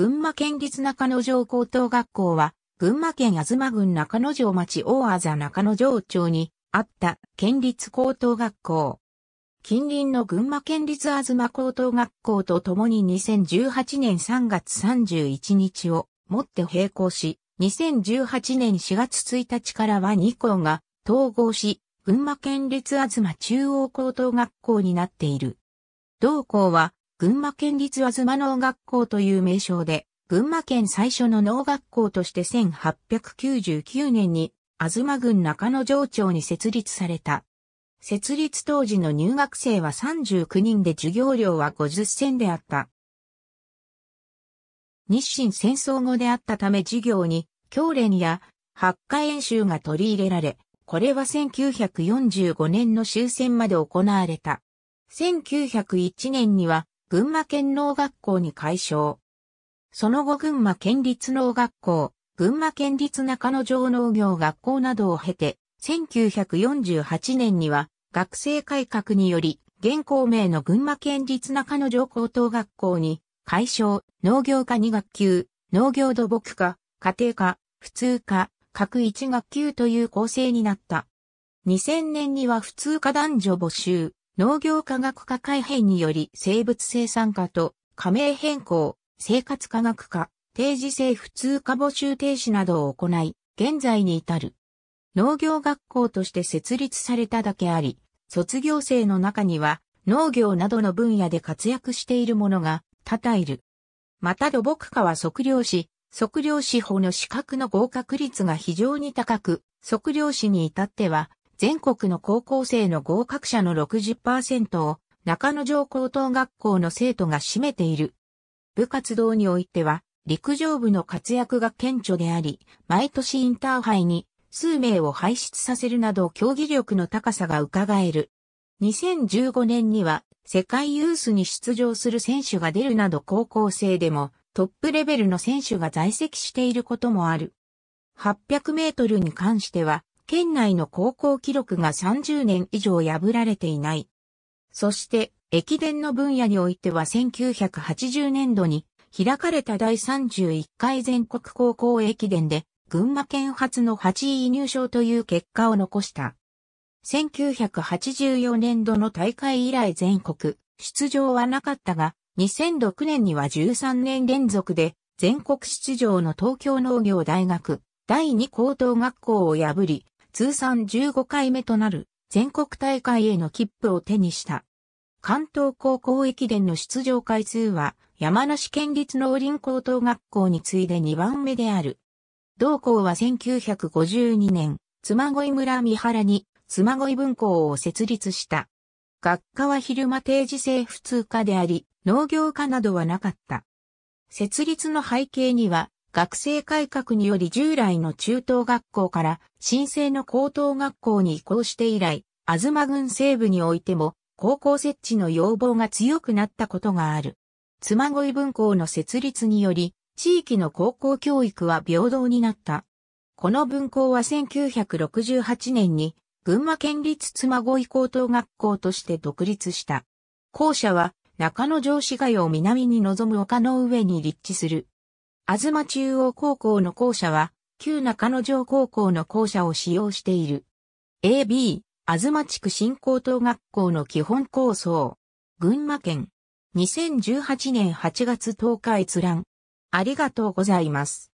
群馬県立中野城高等学校は、群馬県東郡中野城町大あざ中野城町にあった県立高等学校。近隣の群馬県立東高等学校とともに2018年3月31日をもって並行し、2018年4月1日からは2校が統合し、群馬県立東中央高等学校になっている。同校は群馬県立あずま農学校という名称で、群馬県最初の農学校として1899年に、あずま郡中野城町に設立された。設立当時の入学生は39人で授業料は50銭であった。日清戦争後であったため授業に、教練や発火演習が取り入れられ、これは1945年の終戦まで行われた。1901年には群馬県農学校に改称。その後群馬県立農学校、群馬県立中野城農業学校などを経て、1948年には学生改革により、現校名の群馬県立中野城高等学校に、解消、農業科2学級、農業土木科、家庭科、普通科、各1学級という構成になった。2000年には普通科男女募集、農業科学科改編により生物生産科と加盟変更、生活科学科、定時制普通科募集停止などを行い、現在に至る。農業学校として設立されただけあり、卒業生の中には農業などの分野で活躍している者が多々いる。また土木科は測量士、測量士法の資格の合格率が非常に高く、測量士に至っては全国の高校生の合格者の60%を中野城高等学校の生徒が占めている。部活動においては、陸上部の活躍が顕著であり、毎年インターハイに数名を輩出させるなど競技力の高さが伺える。2015年には世界ユースに出場する選手が出るなど高校生でもトップレベルの選手が在籍していることもある。800メートルに関しては県内の高校記録が30年以上破られていない。そして、駅伝の分野においては1980年度に開かれた第31回全国高校駅伝で群馬県初の8位入賞という結果を残した。1984年度の大会以来全国出場はなかったが、2006年には13年連続で全国出場の東京農業大学第2高等学校を破り、通算15回目となる全国大会への切符を手にした。関東高校駅伝の出場回数は山梨県立農林高等学校に次いで2番目である。同校は1952年、妻恋村三原に妻恋分校を設立した。学科は昼間定時制普通科であり、農業科などはなかった。設立の背景には、学生改革により従来の中等学校から新生の高等学校に移行して以来、東郡西部においても高校設置の要望が強くなったことがある。妻恋分校の設立により、地域の高校教育は平等になった。この分校は1968年に群馬県立妻恋高等学校として独立した。校舎は中野城市街を南に望む丘の上に立地するま中央高校の校舎は、旧中野城高校の校舎を使用している。AB、ま地区新高等学校の基本構想。群馬県。2018年8月10日閲覧。ありがとうございます。